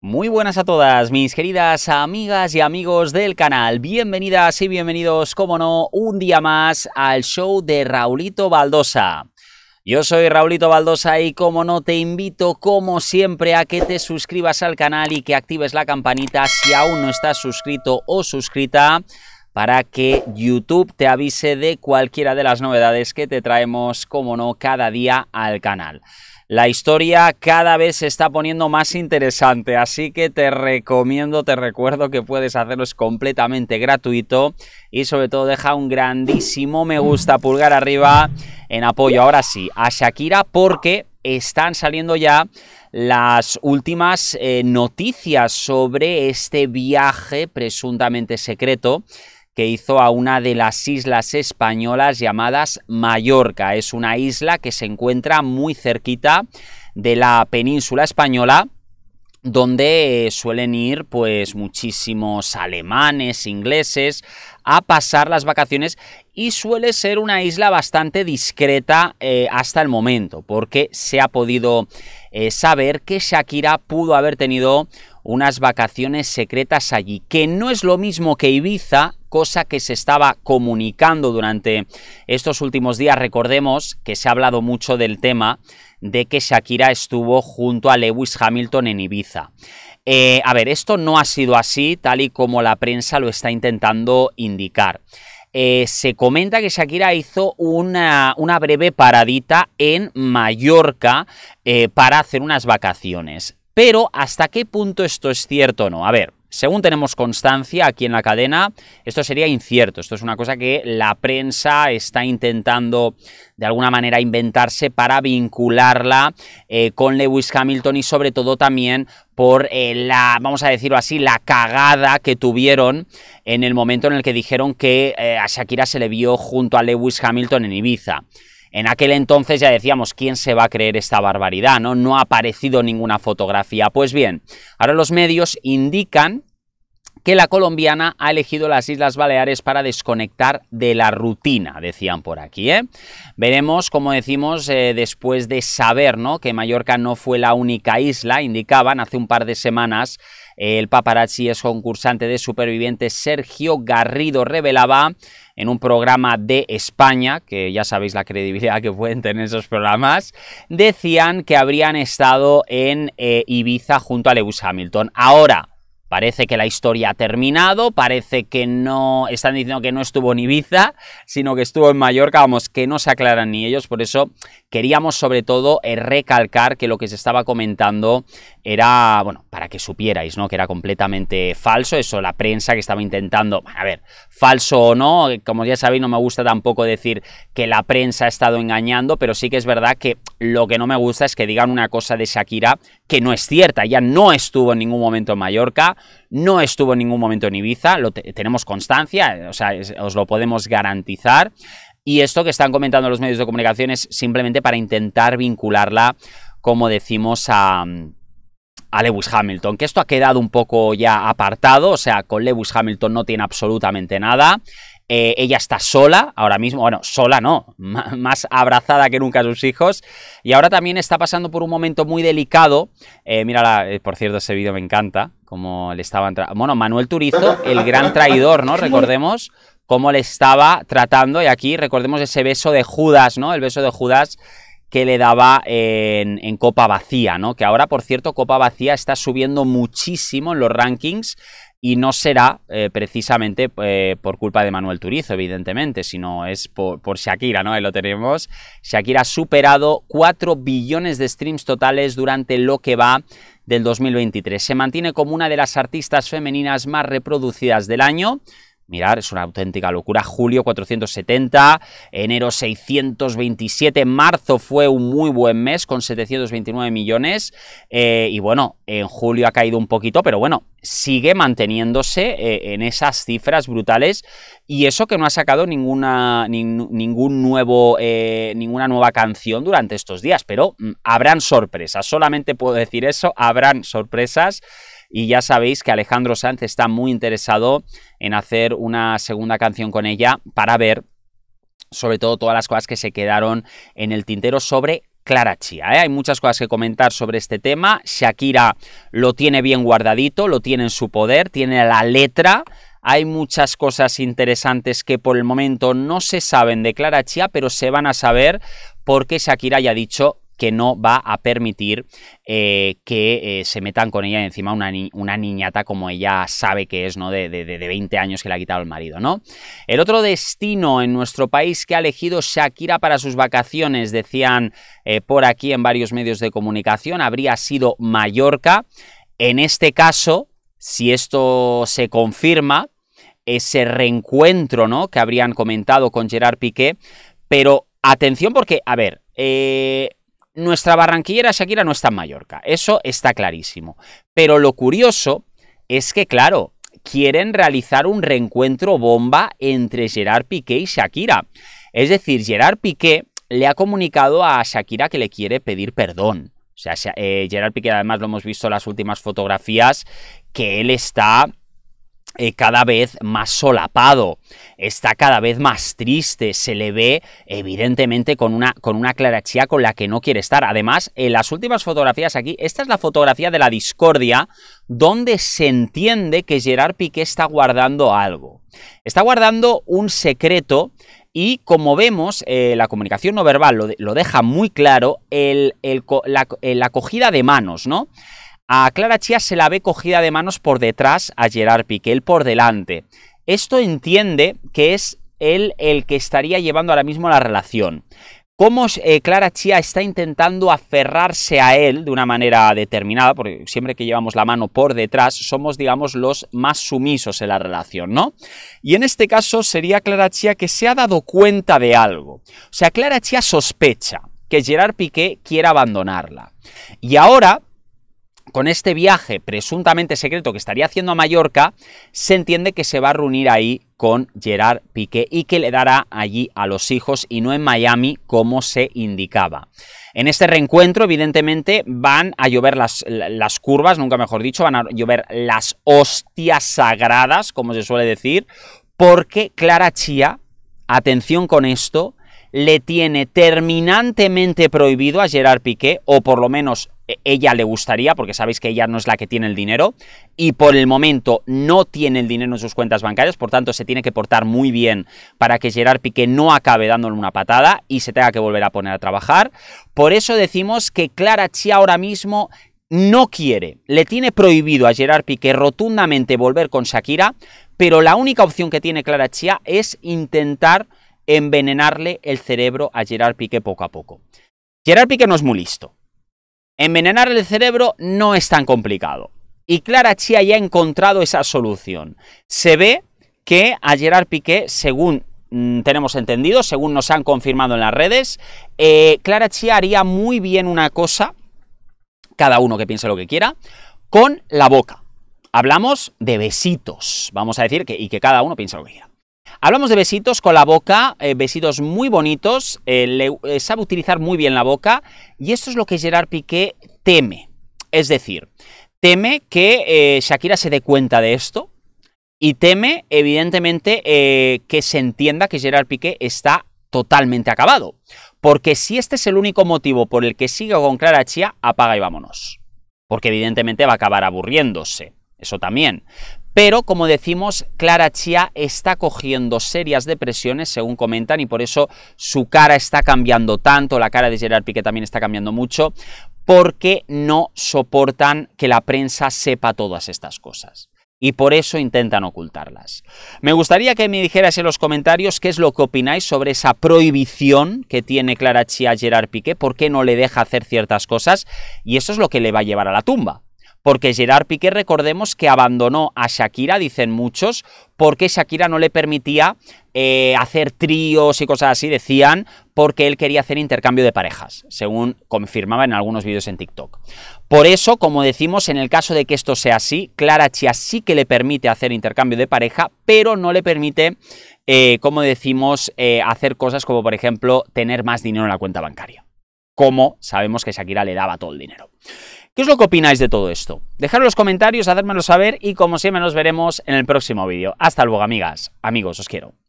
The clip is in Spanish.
Muy buenas a todas, mis queridas amigas y amigos del canal. Bienvenidas y bienvenidos, como no, un día más al show de Raulito Baldosa. Yo soy Raulito Baldosa y como no te invito como siempre a que te suscribas al canal y que actives la campanita si aún no estás suscrito o suscrita para que YouTube te avise de cualquiera de las novedades que te traemos, como no, cada día al canal la historia cada vez se está poniendo más interesante, así que te recomiendo, te recuerdo que puedes hacerlo es completamente gratuito y sobre todo deja un grandísimo me gusta, pulgar arriba en apoyo ahora sí a Shakira porque están saliendo ya las últimas eh, noticias sobre este viaje presuntamente secreto que hizo a una de las islas españolas llamadas Mallorca. Es una isla que se encuentra muy cerquita de la península española donde eh, suelen ir pues muchísimos alemanes, ingleses a pasar las vacaciones y suele ser una isla bastante discreta eh, hasta el momento, porque se ha podido eh, saber que Shakira pudo haber tenido unas vacaciones secretas allí, que no es lo mismo que Ibiza, cosa que se estaba comunicando durante estos últimos días. Recordemos que se ha hablado mucho del tema de que Shakira estuvo junto a Lewis Hamilton en Ibiza. Eh, a ver, esto no ha sido así tal y como la prensa lo está intentando indicar. Eh, se comenta que Shakira hizo una, una breve paradita en Mallorca eh, para hacer unas vacaciones. Pero hasta qué punto esto es cierto o no. A ver, según tenemos constancia aquí en la cadena, esto sería incierto. Esto es una cosa que la prensa está intentando de alguna manera inventarse para vincularla eh, con Lewis Hamilton y sobre todo también por eh, la, vamos a decirlo así, la cagada que tuvieron en el momento en el que dijeron que eh, a Shakira se le vio junto a Lewis Hamilton en Ibiza. En aquel entonces ya decíamos, ¿quién se va a creer esta barbaridad? ¿no? no ha aparecido ninguna fotografía. Pues bien, ahora los medios indican que la colombiana ha elegido las Islas Baleares para desconectar de la rutina, decían por aquí. ¿eh? Veremos, como decimos, eh, después de saber ¿no? que Mallorca no fue la única isla, indicaban hace un par de semanas el paparazzi es concursante de supervivientes Sergio Garrido revelaba en un programa de España, que ya sabéis la credibilidad que pueden tener esos programas, decían que habrían estado en eh, Ibiza junto a Lewis Hamilton. Ahora, Parece que la historia ha terminado, parece que no, están diciendo que no estuvo en Ibiza, sino que estuvo en Mallorca, vamos, que no se aclaran ni ellos, por eso queríamos sobre todo eh, recalcar que lo que se estaba comentando era, bueno, para que supierais, ¿no? Que era completamente falso, eso la prensa que estaba intentando, a ver, falso o no, como ya sabéis, no me gusta tampoco decir que la prensa ha estado engañando, pero sí que es verdad que lo que no me gusta es que digan una cosa de Shakira que no es cierta, ella no estuvo en ningún momento en Mallorca, no estuvo en ningún momento en Ibiza, lo tenemos constancia, o sea, os lo podemos garantizar. Y esto que están comentando los medios de comunicación es simplemente para intentar vincularla, como decimos, a, Lewis Hamilton, que esto ha quedado un poco ya apartado, o sea, con Lewis Hamilton no tiene absolutamente nada. Eh, ella está sola ahora mismo, bueno, sola no, más abrazada que nunca a sus hijos. Y ahora también está pasando por un momento muy delicado. Eh, mírala, eh, por cierto, ese vídeo me encanta como le estaban... Bueno, Manuel Turizo, el gran traidor, ¿no? Recordemos cómo le estaba tratando, y aquí recordemos ese beso de Judas, ¿no? El beso de Judas que le daba en, Copa Vacía, ¿no? Que ahora, por cierto, Copa Vacía está subiendo muchísimo en los rankings y no será eh, precisamente eh, por culpa de Manuel Turizo, evidentemente, sino es por, por, Shakira, ¿no? Ahí lo tenemos. Shakira ha superado 4 billones de streams totales durante lo que va del 2023. Se mantiene como una de las artistas femeninas más reproducidas del año, Mirar, es una auténtica locura. Julio 470, enero 627, marzo fue un muy buen mes con 729 millones. Eh, y bueno, en julio ha caído un poquito, pero bueno, sigue manteniéndose eh, en esas cifras brutales. Y eso que no ha sacado ninguna, ningún nuevo, eh, ninguna nueva canción durante estos días. Pero mm, habrán sorpresas, solamente puedo decir eso, habrán sorpresas. Y ya sabéis que Alejandro Sanz está muy interesado en hacer una segunda canción con ella para ver sobre todo todas las cosas que se quedaron en el tintero sobre Clara Chía. ¿eh? Hay muchas cosas que comentar sobre este tema. Shakira lo tiene bien guardadito, lo tiene en su poder, tiene la letra. Hay muchas cosas interesantes que por el momento no se saben de Clara Chía, pero se van a saber porque Shakira ya ha dicho que no va a permitir eh, que eh, se metan con ella encima una, niñata como ella sabe que es, ¿no? De, 20 años que le ha quitado el marido, ¿no? El otro destino en nuestro país que ha elegido Shakira para sus vacaciones, decían eh, por aquí en varios medios de comunicación, habría sido Mallorca. En este caso, si esto se confirma, ese reencuentro, ¿no? Que habrían comentado con Gerard Piqué, pero atención porque, a ver, eh, nuestra barranquillera Shakira no está en Mallorca, eso está clarísimo. Pero lo curioso es que, claro, quieren realizar un reencuentro bomba entre Gerard Piqué y Shakira. Es decir, Gerard Piqué le ha comunicado a Shakira que le quiere pedir perdón. O sea, eh, Gerard Piqué, además lo hemos visto en las últimas fotografías, que él está eh, cada vez más solapado, está cada vez más triste, se le ve evidentemente con una, con una clarachía con la que no quiere estar. Además, en las últimas fotografías aquí, esta es la fotografía de la discordia, donde se entiende que Gerard Piqué está guardando algo. Está guardando un secreto y como vemos, eh, la comunicación no verbal lo, deja muy claro, la, eh, la, acogida de manos, ¿no? A Clara Chía se la ve cogida de manos por detrás a Gerard Piqué, él por delante. Esto entiende que es él el que estaría llevando ahora mismo la relación. Cómo eh, Clara Chia está intentando aferrarse a él de una manera determinada, porque siempre que llevamos la mano por detrás somos, digamos, los más sumisos en la relación, ¿no? Y en este caso sería Clara Chia que se ha dado cuenta de algo. O sea, Clara Chía sospecha que Gerard Piqué quiera abandonarla. Y ahora con este viaje presuntamente secreto que estaría haciendo a Mallorca, se entiende que se va a reunir ahí con Gerard Piqué y que le dará allí a los hijos y no en Miami como se indicaba. En este reencuentro, evidentemente, van a llover las, las curvas, nunca mejor dicho, van a llover las hostias sagradas, como se suele decir, porque Clara Chía, atención con esto, le tiene terminantemente prohibido a Gerard Piqué, o por lo menos e, ella le gustaría, porque sabéis que ella no es la que tiene el dinero, y por el momento no tiene el dinero en sus cuentas bancarias, por tanto se tiene que portar muy bien para que Gerard Piqué no acabe dándole una patada y se tenga que volver a poner a trabajar. Por eso decimos que Clara Chia ahora mismo no quiere, le tiene prohibido a Gerard Piqué rotundamente volver con Shakira, pero la única opción que tiene Clara Chia es intentar envenenarle el cerebro a Gerard Piqué poco a poco. Gerard Piqué no es muy listo, Envenenar el cerebro no es tan complicado. Y Clara Chia ya ha encontrado esa solución. Se ve que a Gerard Piqué, según mm, tenemos entendido, según nos han confirmado en las redes, eh, Clara Chia haría muy bien una cosa, cada uno que piense lo que quiera, con la boca. Hablamos de besitos, vamos a decir, que, y que cada uno piense lo que quiera. Hablamos de besitos con la boca, eh, besitos muy bonitos, eh, eh, sabe utilizar muy bien la boca y esto es lo que Gerard Piqué teme. Es decir, teme que Shakira se dé cuenta de esto y teme, evidentemente, que se entienda que Gerard Piqué está totalmente acabado. Porque si este es el único motivo por el que sigue con Clara Chia, apaga y vámonos. Porque evidentemente va a acabar aburriéndose. Eso también. Pero, como decimos, Clara Chia está cogiendo serias depresiones, según comentan, y por eso su cara está cambiando tanto, la cara de Gerard Piqué también está cambiando mucho, porque no soportan que la prensa sepa todas estas cosas. Y por eso intentan ocultarlas. Me gustaría que me dijeras en los comentarios qué es lo que opináis sobre esa prohibición que tiene Clara Chia a Gerard Piqué, por qué no le deja hacer ciertas cosas, y eso es lo que le va a llevar a la tumba porque Gerard Piqué, recordemos que abandonó a Shakira, dicen muchos, porque Shakira no le permitía eh, hacer tríos y cosas así, decían, porque él quería hacer intercambio de parejas, según confirmaba en algunos vídeos en TikTok. Por eso, como decimos, en el caso de que esto sea así, Clara Chia sí que le permite hacer intercambio de pareja, pero no le permite, eh, como decimos, eh, hacer cosas como, por ejemplo, tener más dinero en la cuenta bancaria. Como sabemos que Shakira le daba todo el dinero. ¿Qué es lo que opináis de todo esto? Dejadlo los comentarios, hacérmelo saber y como siempre nos veremos en el próximo vídeo. Hasta luego, amigas. Amigos, os quiero.